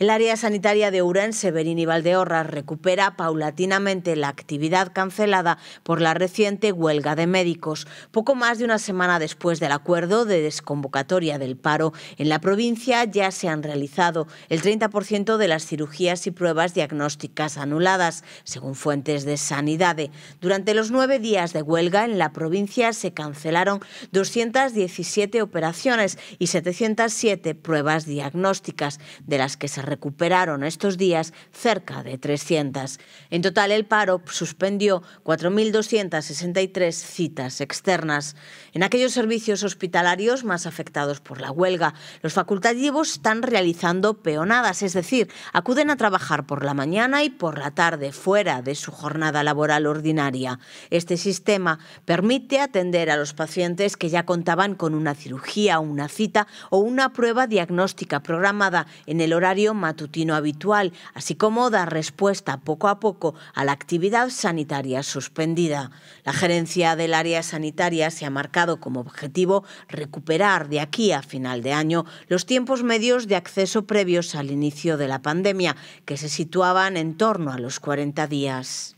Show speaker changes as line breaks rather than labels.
El área sanitaria de Urán, Severín y Valdeorras recupera paulatinamente la actividad cancelada por la reciente huelga de médicos, poco más de una semana después del acuerdo de desconvocatoria del paro. En la provincia ya se han realizado el 30% de las cirugías y pruebas diagnósticas anuladas, según fuentes de sanidad. Durante los nueve días de huelga en la provincia se cancelaron 217 operaciones y 707 pruebas diagnósticas, de las que se recuperaron estos días cerca de 300. En total, el paro suspendió 4.263 citas externas. En aquellos servicios hospitalarios más afectados por la huelga, los facultativos están realizando peonadas, es decir, acuden a trabajar por la mañana y por la tarde fuera de su jornada laboral ordinaria. Este sistema permite atender a los pacientes que ya contaban con una cirugía, una cita o una prueba diagnóstica programada en el horario matutino habitual, así como dar respuesta poco a poco a la actividad sanitaria suspendida. La gerencia del área sanitaria se ha marcado como objetivo recuperar de aquí a final de año los tiempos medios de acceso previos al inicio de la pandemia, que se situaban en torno a los 40 días.